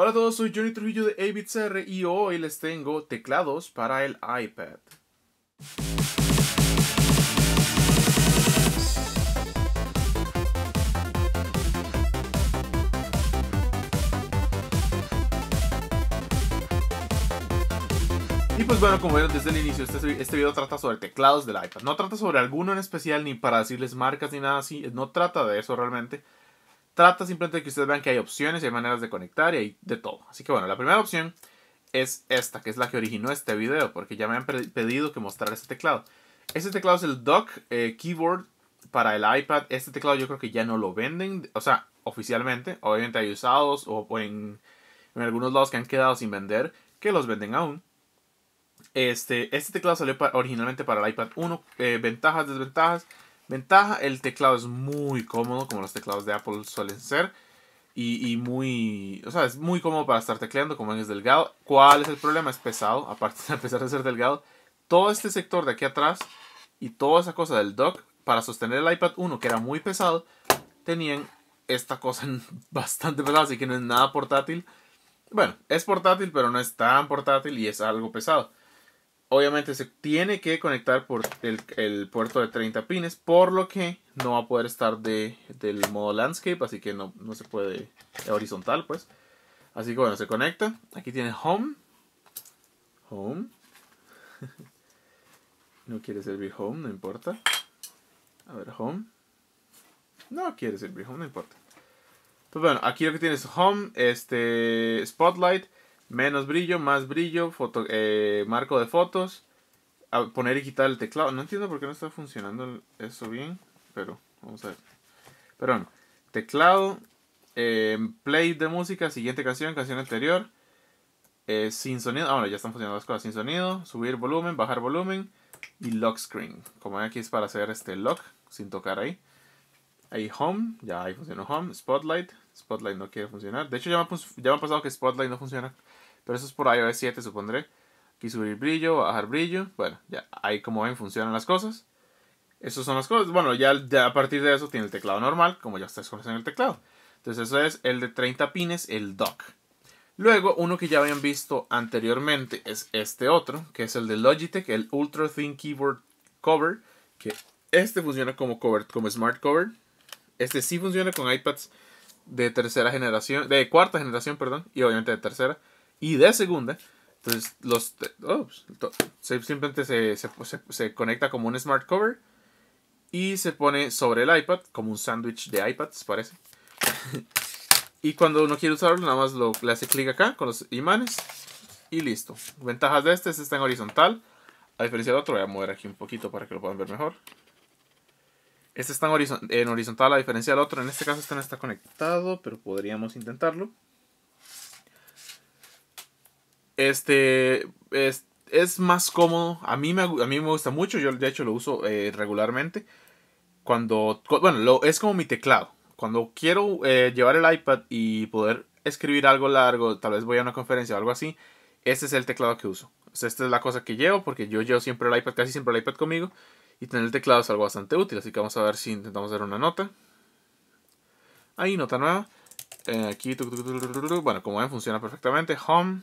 Hola a todos, soy Johnny Trujillo de ABitCR y hoy les tengo teclados para el iPad. Y pues bueno, como ven desde el inicio, este, este video trata sobre teclados del iPad. No trata sobre alguno en especial, ni para decirles marcas ni nada así. No trata de eso realmente. Trata simplemente de que ustedes vean que hay opciones y hay maneras de conectar y hay de todo. Así que bueno, la primera opción es esta, que es la que originó este video, porque ya me han pedido que mostrara este teclado. Este teclado es el Dock eh, Keyboard para el iPad. Este teclado yo creo que ya no lo venden, o sea, oficialmente. Obviamente hay usados o, en, algunos lados que han quedado sin vender, que los venden aún. Este, este teclado salió originalmente para el iPad 1. Eh, ventajas, desventajas. Ventaja, el teclado es muy cómodo, como los teclados de Apple suelen ser. Y, muy, o sea, es muy cómodo para estar tecleando, como es delgado. ¿Cuál es el problema? Es pesado, aparte, a pesar de ser delgado. Todo este sector de aquí atrás y toda esa cosa del dock para sostener el iPad 1, que era muy pesado, tenían esta cosa bastante pesada, así que no es nada portátil. Bueno, es portátil, pero no es tan portátil y es algo pesado obviamente se tiene que conectar por el, puerto de 30 pines, por lo que no va a poder estar de, del modo landscape, así que no, se puede eh, horizontal, pues. Así que bueno, se conecta. Aquí tiene home. Home. no quiere servir home, no importa. A ver, home. No quiere servir home, no importa. Pues bueno, aquí lo que tienes es home, este, spotlight menos brillo, más brillo, foto, eh, marco de fotos, poner y quitar el teclado. No entiendo por qué no está funcionando eso bien, pero vamos a ver. Pero bueno, teclado, eh, play de música, siguiente canción, canción anterior, eh, sin sonido. ahora ya están funcionando las cosas sin sonido, subir volumen, bajar volumen y lock screen. Como ven aquí es para hacer este lock sin tocar ahí. Ahí home, ya ahí funcionó home, spotlight, spotlight no quiere funcionar. De hecho ya me ha pasado que spotlight no funciona. Pero eso es por iOS 7, supondré. Aquí subir brillo, bajar brillo. Bueno, ya ahí como ven funcionan las cosas. Esas son las cosas. Bueno, ya, a partir de eso tiene el teclado normal, como ya ustedes conocen el teclado. Entonces eso es el de 30 pines, el dock. Luego, uno que ya habían visto anteriormente es este otro, que es el de Logitech, el Ultra Thin Keyboard Cover, que este funciona como cover, como smart cover. Este sí funciona con iPads de tercera generación, de cuarta generación, perdón, y obviamente de tercera y de segunda. Entonces, los oh, pues, simplemente se, conecta como un smart cover y se pone sobre el iPad, como un sándwich de iPads, parece. y cuando uno quiere usarlo, nada más lo, le hace clic acá con los imanes y listo. Ventajas de este, este está en horizontal. A diferencia del otro, voy a mover aquí un poquito para que lo puedan ver mejor. Este está en, horizontal, a diferencia del otro. En este caso este no está conectado, pero podríamos intentarlo. Este, es, más cómodo. A mí, me, a mí me gusta mucho. Yo, de hecho, lo uso eh, regularmente. Cuando, bueno, lo, es como mi teclado. Cuando quiero eh, llevar el iPad y poder escribir algo largo, tal vez voy a una conferencia o algo así, este es el teclado que uso. esta es la cosa que llevo porque yo llevo siempre el iPad, casi siempre el iPad conmigo. Y tener el teclado es algo bastante útil. Así que vamos a ver si intentamos dar una nota. Ahí, nota nueva. Eh, aquí, bueno, como ven, funciona perfectamente. Home.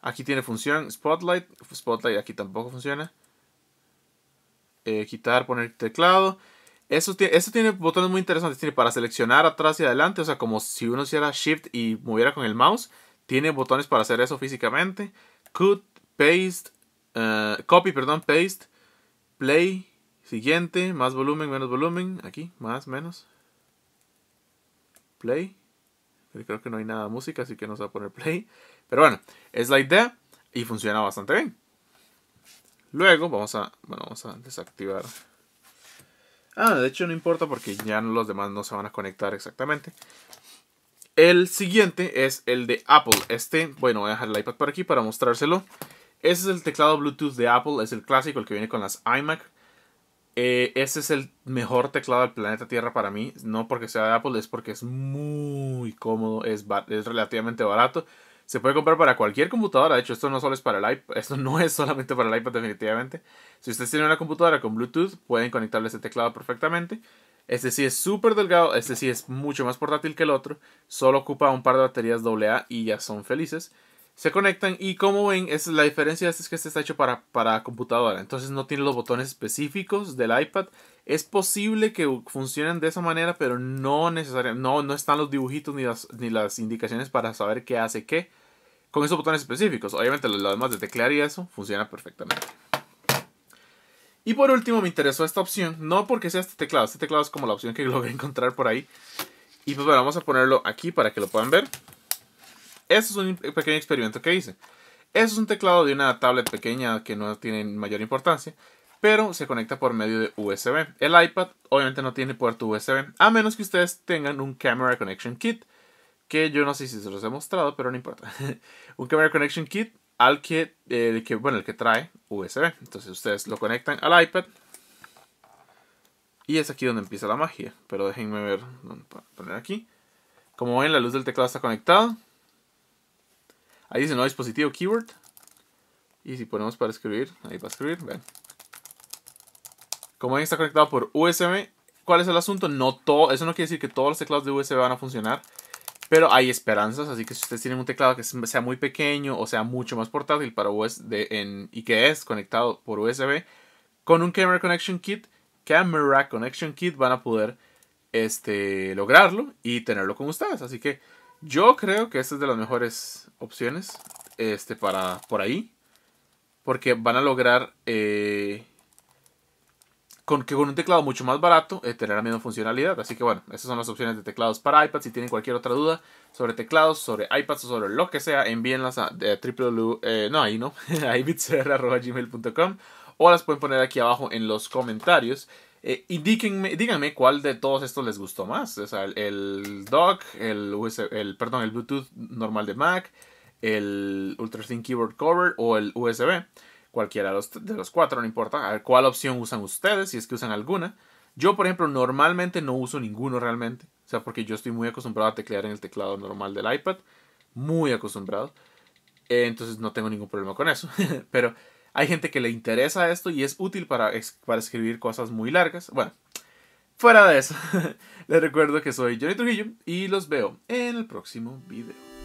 Aquí tiene función Spotlight. Spotlight aquí tampoco funciona. Eh, quitar, poner teclado. Esto tiene, tiene botones muy interesantes. Tiene para seleccionar atrás y adelante. O sea, como si uno hiciera Shift y moviera con el mouse. Tiene botones para hacer eso físicamente. Cut, paste, eh, copy, perdón, paste, play, siguiente, más volumen, menos volumen. Aquí, más, menos. Play. Creo que no hay nada de música, así que nos va a poner play. Pero bueno, es la idea y funciona bastante bien. Luego vamos a, vamos a desactivar. Ah, de hecho no importa porque ya los demás no se van a conectar exactamente. El siguiente es el de Apple. Este, bueno, voy a dejar el iPad por aquí para mostrárselo. Ese es el teclado Bluetooth de Apple, es el clásico, el que viene con las iMac. Eh, ese es el mejor teclado del planeta Tierra para mí. No porque sea de Apple, es porque es muy cómodo, es, es relativamente barato. Se puede comprar para cualquier computadora. De hecho, esto no solo es para el iPad. Esto no es solamente para el iPad, definitivamente. Si ustedes tienen una computadora con Bluetooth, pueden conectarle este teclado perfectamente. Este sí es súper delgado. Este sí es mucho más portátil que el otro. Solo ocupa un par de baterías AA y ya son felices se conectan y como ven, es la diferencia es que este está hecho para, para computadora, entonces no tiene los botones específicos del iPad. Es posible que funcionen de esa manera, pero no necesariamente, no, no están los dibujitos ni las, indicaciones para saber qué hace qué con esos botones específicos. Obviamente lo, demás de teclear y eso funciona perfectamente. Y por último me interesó esta opción, no porque sea este teclado, este teclado es como la opción que logré encontrar por ahí. Y pues bueno, vamos a ponerlo aquí para que lo puedan ver. Este es un pequeño experimento que hice. Este es un teclado de una tablet pequeña que no tiene mayor importancia, pero se conecta por medio de USB. El iPad obviamente no tiene puerto USB, a menos que ustedes tengan un Camera Connection Kit, que yo no sé si se los he mostrado, pero no importa. un Camera Connection Kit al que, eh, que, bueno, el que trae USB. Entonces ustedes lo conectan al iPad. Y es aquí donde empieza la magia. Pero déjenme ver, poner aquí. Como ven, la luz del teclado está conectada. Ahí dice no dispositivo keyword. Y si ponemos para escribir, ahí para a escribir. Ven. Como ven, está conectado por USB. ¿Cuál es el asunto? No todo, eso no quiere decir que todos los teclados de USB van a funcionar. Pero hay esperanzas, así que si ustedes tienen un teclado que sea muy pequeño o sea mucho más portátil para en, y que es conectado por USB, con un Camera Connection Kit, Camera Connection Kit van a poder este, lograrlo y tenerlo con ustedes. Así que yo creo que esta es de las mejores opciones este, para por ahí. Porque van a lograr eh, con que con un teclado mucho más barato eh, tener la misma funcionalidad. Así que bueno, esas son las opciones de teclados para iPads. Si tienen cualquier otra duda sobre teclados, sobre iPads o sobre lo que sea, envíenlas a eh, www, eh, no, ahí no, a ibitzer.gmail.com o las pueden poner aquí abajo en los comentarios. Eh, y díganme, cuál de todos estos les gustó más. el, dock, el, el, perdón, el Bluetooth normal de Mac, el Ultra Thin Keyboard Cover o el USB. Cualquiera de los, cuatro, no importa. A cuál opción usan ustedes, si es que usan alguna. Yo, por ejemplo, normalmente no uso ninguno realmente. O sea, porque yo estoy muy acostumbrado a teclear en el teclado normal del iPad. Muy acostumbrado. Eh, entonces no tengo ningún problema con eso. Pero hay gente que le interesa esto y es útil para, para escribir cosas muy largas. Bueno, fuera de eso, les recuerdo que soy Johnny Trujillo y los veo en el próximo video.